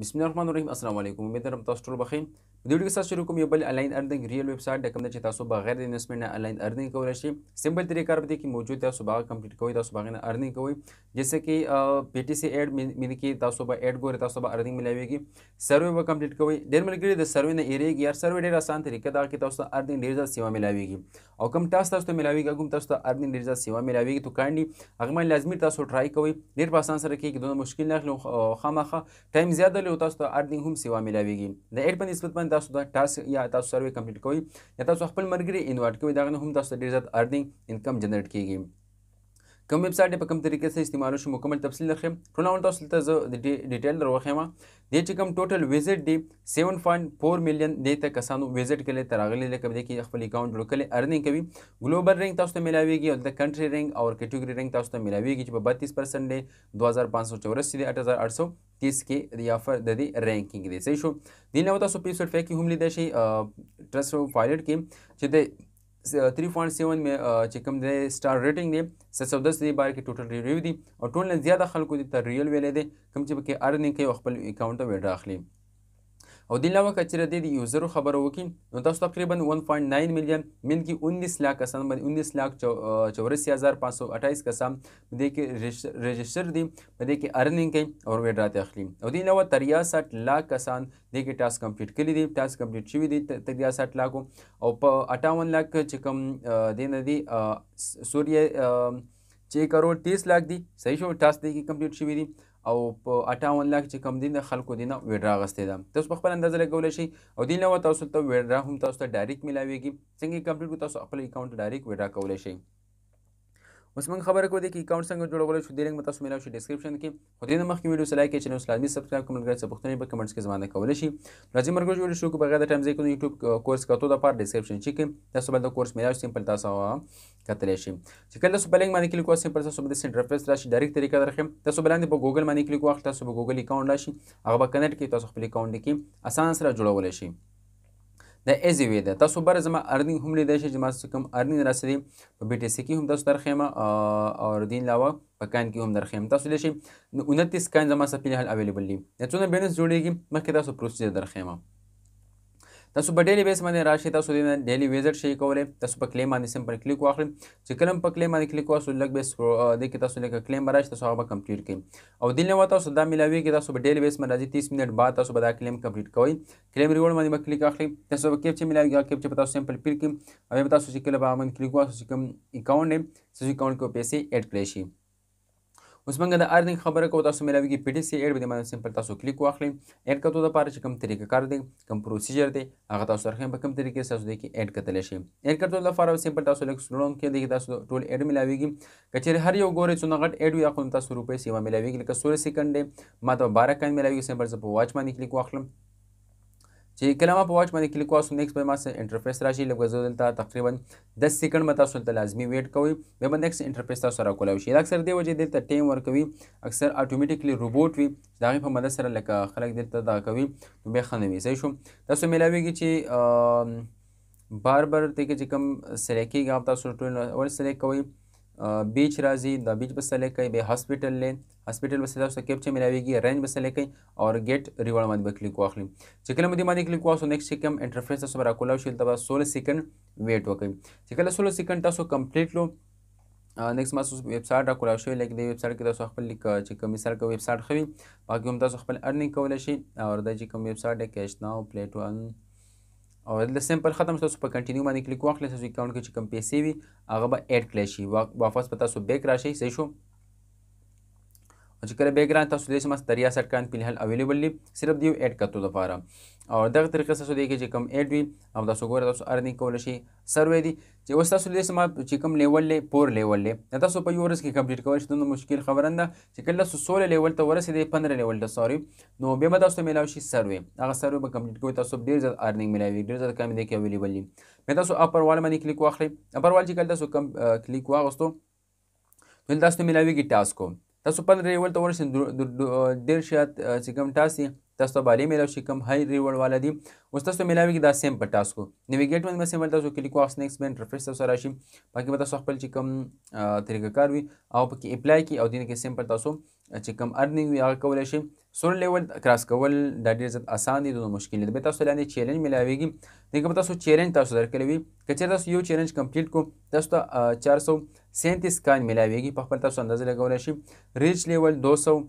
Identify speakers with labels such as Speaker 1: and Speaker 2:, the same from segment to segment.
Speaker 1: بسم الله الرحمن الرحیم السلام علیکم امید لرم تاسو ټول بخیر د ویډیو کې تاسو شروع کوم یو بل انلاین ارننګ ریل ویب سټ د کوم چې تاسو بغیر د انویسټمنټ نه انلاین ارننګ کولای شئ سمپل طریقه په دې کې موجود تاسو باغ کمپلیټ کوئ تاسو باغ نه ارننګ کوئ جیسے کې پی ټی سی اډ مینه کې تاسو به اډ ګوري تاسو به ارننګ ملایويږي سروې به کمپلیټ کوئ ډېر ملګری د سروې نه ایریږي یار سروې ډېر اسان طریقه دا کې تاسو ارننګ ډېر ځل سیوا ملایويږي او کوم ټاسک تاسو ته ملایويږي کوم تاسو ته ارننګ ډېر ځل سیوا ملایويږي تو کاندي هغه لازمي تاسو ټرای کوئ ډېر په اسان سره کې دوه مشکل نه خامخه ټایم زیاده ولې او تاسو ته ارنینګ هم سیوا ملاویږي د ایډ په نسبت باندې تاسو دا ټاسک یا تاسو سروې کمپلیټ کوئ یا تاسو خپل ملګري انوایټ کوئ دا هم تاسو ډیر زیات ارنینګ انکم جنریټ کیږي کوم ویب سایټ په کوم طریقې سره استعمال شو مکمل تفصیل لرم ټولونه تاسو ته زه د ډیټیل دروخم د چې کوم ټوټل ویزټ دی 7.4 میلیون د ته کسانو ویزټ کله تراغلي لکه د کې خپل اکاؤنٹ جوړ کله ارننګ کوي ګلوبل رینک تاسو ته ملاويږي او د کنټری رینک او کټګوري رینک تاسو ته ملاويږي چې په 32% دی 2584 دی 8800 تیس کې د افر د دې رینکینګ دی صحیح شو دینه تاسو په سرفه کې هم لیدل شي ټرسو فایلټ کې چې د 3.7 مې چې کوم دی سټار ریټینګ دی 710 دی بار کې ټوټل ریویو دی او ټول نه زیاته خلکو دې ته ریل ویلې دی کوم چې پکې ارننګ کوي او خپل اکاونټ ته ویډرا اخلي او د علاوه کچره د یوزرو خبرو وکړي نو تاسو تقریبا 1.9 میلیون من کې 19 لاکھ کسان باندې 19 لاکھ 84528 کسان دې کې رجسٹر دي په دې کې ارننګ کوي او ویډرا ته اخلي او د علاوه 63 لاکھ کسان دې کې ټاسک کمپلیټ کړي دي ټاسک کمپلیټ شوی دي 63 لاکو او په 58 لاکھ چې کوم دې نه دي سوریه 6 کروڑ 30 لاکھ دي صحیح شو ټاسک دې کې کمپلیټ شوی دي او په 58 لک چې کم دین د خلکو دینه ویډرا غستې ده تاسو په خپل اندازه لګولې شي او دین نو تاسو ته ویډرا هم تاسو ته ډایرکټ ملاويږي څنګه کمپلیټ تاسو خپل اکاؤنٹ ډایرکټ ویډرا کولای شئ اوس موږ خبره کوو چې اکاؤنٹ څنګه جوړول شو د لینک متاسو ملاو شي ډسکرپشن کې خو دې مخکې ویډیو سلای کې چینل لازمي سبسکرایب کوم لګره څه پوښتنې به کمنټس کې زمانه کول شي راځي مرګ جوړ شو کو بغیر د ټایم ځای کو یوټیوب کورس کاتو د پار ډسکرپشن چې کې تاسو باندې کورس ملاو سیمپل تاسو کتلی شي چې کله تاسو بلنګ باندې کلیک واسي پر تاسو باندې سینټر فیس راشي ډایرکټ طریقه درخم تاسو بلنګ په ګوګل باندې کلیک واخلئ تاسو په ګوګل اکاؤنٹ راشي هغه به کنیکټ کی تاسو خپل اکاؤنٹ کې اسان سره جوړول شي د ایزی وی ده تاسو بر زما ارنینګ هم لیدای شئ چې ما څه کوم ارنینګ راسره په بي ټي سي کې هم تاسو درخېمه او دین علاوه په کان کې هم درخېم تاسو لیدای شئ 29 کان زما سپیل هل اویلیبل دي څونه بیلنس جوړیږي مخکې تاسو پروسیجر درخېمه تاسو په ډیلی بیس باندې راشي تاسو د ډیلی ویزټ شي کولی تاسو په کلیم باندې سمپل کلیک واخلئ چې کلم په کلیم باندې کلیک واخلئ لږ بیس دې کې تاسو لکه کلیم راشي تاسو هغه کمپلیټ کړئ او دلته و تاسو دا ملاوي کې تاسو په ډیلی بیس باندې راځي 30 منټ بعد تاسو به دا کلیم کمپلیټ کوئ کلیم ریوارډ باندې کلیک اخلئ تاسو به کیپچه ملاوي کې کیپچه تاسو سمپل پیر کړئ او تاسو چې کله به باندې کلیک واخلئ چې کوم اکاؤنٹ دی سوي اکاؤنٹ کې پیسې اډ کړئ شي اوس موږ د ارننګ خبره کوو تاسو ملاویږي پی ډی سی ایډ باندې باندې سمپل تاسو کلیک واخلئ ایډ کتو د پاره چې کوم طریقه کار دی کوم پروسیجر دی هغه تاسو سره په کوم طریقې تاسو د کې ایډ کتلی شئ ایډ کتو د پاره سمپل تاسو لیک سلون کې دی تاسو ټول ایډ ملاویږي کچېر هر یو ګوري څو نغټ ایډ وي اقوم تاسو روپې سیمه ملاویږي لکه 16 سکند ما ته 12 کاین ملاویږي سمپل زه په واچ باندې کلیک واخلم چې کله ما په واچ باندې کلیک واسو نیکس به ما سره انټرفیس راشي لکه زه دلته تقریبا 10 سیکنډ مته تاسو ته لازمی ویټ کوئ بیا به نیکس انټرفیس تاسو را کولای شي دا اکثر دی وجه دلته ټیم ورکوي اکثر اتوماتیکلی روبوټ وي دا غي په مدد سره لکه خلک دلته دا کوي نو به خنوي صحیح شو تاسو ملاويږي چې بار بار ته کې چې کوم سلیکټ کیږي تاسو ټول ور سلیکټ کوئ بیچ راځي د بیچ به سلیکئ بیا هاسپټل لین هاسپټل به تاسو ته کیپچا ملاويږي رینج به سلیکئ او ګیټ ریوارډ باندې به کلیک واخلئ چې کله مو دې باندې کلیک واسو نیکسټ کوم انټرفیس تاسو را کولاو شي دا 16 سیکنډ ویټ وکئ چې کله 16 سیکنډ تاسو کمپلیټ لو نیکس ما ویب سټ را کولاو شوی لکه د ویب سټ کې تاسو خپل لیک چې کوم سر کا ویب سټ خوي باقي هم تاسو خپل ارنینګ کولای شي او د چې کوم ویب سټ کې کیش ناو پلیټ 1 او دلته سمپل ختم تاسو په کنټینیو باندې کلیک واخلئ تاسو اکاونټ کې چې کوم پیسې وي هغه به ایډ کړئ شي واپس په تاسو بیک راشئ صحیح شو او چې کله بیکګراوند تاسو دې سمس دریا سټکان په الحال اویلیبل دي صرف دیو اډ کتو لپاره او دغه طریقې تاسو دې کې چې کم اډ وي او تاسو ګوره تاسو ارنینګ کول شي سروې دي چې اوس تاسو دې سم چې کم لیول له پور لیول له تاسو په یورس کې کمپلیټ کول شي نو مشکل خبرنده چې کله تاسو 16 لیول ته ورسېدې 15 لیول ته سوري نو به مې تاسو ملاوي شي سروې هغه سروې به کمپلیټ کوي تاسو ډېر زیات ارنینګ ملاوي ډېر زیات کم دې کې اویلیبل دي مې تاسو اپر وال باندې کلیک واخلي اپر وال چې کله تاسو کم کلیک واغستو نو تاسو ملاوي کې ټاسک تاسو 15 ولته ورسئ ډیر شات چې کوم تاسو تاسو ته به الی میلاو شي کوم های ریورډ والا دي اوس تاسو ته میلاویږي دا سیم په ټاسکو نیویګیټ باندې به سیمبل تاسو کلیک واخ نیکس بین ریفریش تاسو راشي پکې به تاسو خپل چې کوم طریقهکار وي او پکې اپلای کی او دینه کې سیمپل تاسو چې کوم ارننګ وي هغه کولی شي سور لیول کراس کول دا ډېر زیات اسان دي دوه مشکل دي به تاسو لاندې چیلنج ملاويږي دغه به تاسو چیلنج تاسو درکړی وي کچې تاسو یو چیلنج کمپلیټ کو تاسو ته 437 کان ملاويږي په خپل تاسو اندازه لګولای شي ریچ لیول 200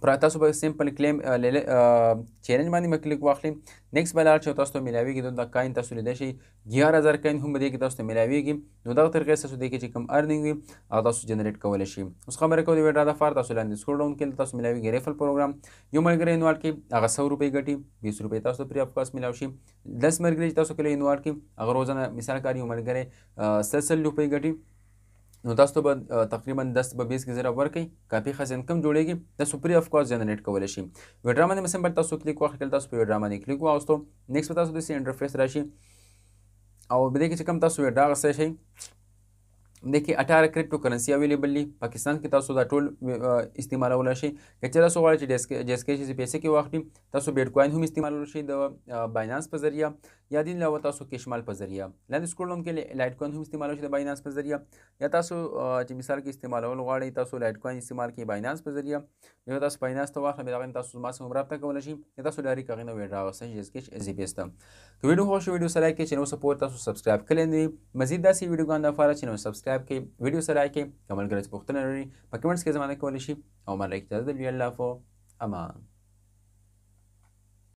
Speaker 1: پر تاسو به سیمپل کلیم چیلنج باندې مکلیک واخلئ نیکس به لاړ شئ تاسو ته میلاویږي دا کاین تاسو لیدای شئ ګیار هزار کاین هم به دې کې تاسو ته میلاویږي نو دغه طریقې تاسو دې کې چې کوم ارنینګ وي هغه تاسو جنریټ کولی شئ اوس خبره کوو د ویډیو د فار تاسو لاندې سکرول ډاون کړئ تاسو میلاویږي ریفل پروګرام یو ملګری انوالټ کې هغه سو روپۍ ګټي بیس روپۍ تاسو ته پري افکاس میلاو شي لس ملګري چې تاسو کله انوالټ کې هغه روزانه مثال کار یو ملګری سل سل روپۍ ګټي نو تاسو به تقریبا 10 به 20 کې زره ورکړئ کاپی خاص انکم جوړیږي تاسو پری اف کورس جنریټ کولای شئ وډرا باندې مثلا بل تاسو کلیک واخلئ تاسو په وډرا باندې کلیک واوستو نیکس به تاسو د سي انټرفیس راشي او به دې کې چې کوم تاسو وډرا غسه شئ دکې 18 کریپټو کرنسی اویلیبل دي پاکستان کې تاسو دا ټول استعمالول شي کچې تاسو غواړئ چې ډیسکې شي پیسې کې واخلي تاسو بیټ کوین هم استعمالول شي د باینانس په ذریعہ یا دین علاوه تاسو کشمال په ذریعہ لاندې سکرول هم کې لایټ کوین هم استعمالول شي د باینانس په ذریعہ یا تاسو چې مثال کې استعمالول غواړئ تاسو لایټ کوین استعمال کې باینانس په ذریعہ یا تاسو باینانس ته واخلئ دا تاسو ما سره رابطه کول شي یا تاسو ډایرک هغه نو ویډرا وسه ډیسکې زی پیسې ته که ویډیو خوښ ویډیو سره کې چې نو سپورټ تاسو سبسکرایب کړئ مزید داسې ویډیوګان د فارچ نو سبسکرایب ټایپ کړئ ویډیو سره لایک کړئ کومنټ کړئ چې پوښتنه لرئ په کمنټس کې زموږ کولی شي او مله اجازه دی الله فو امان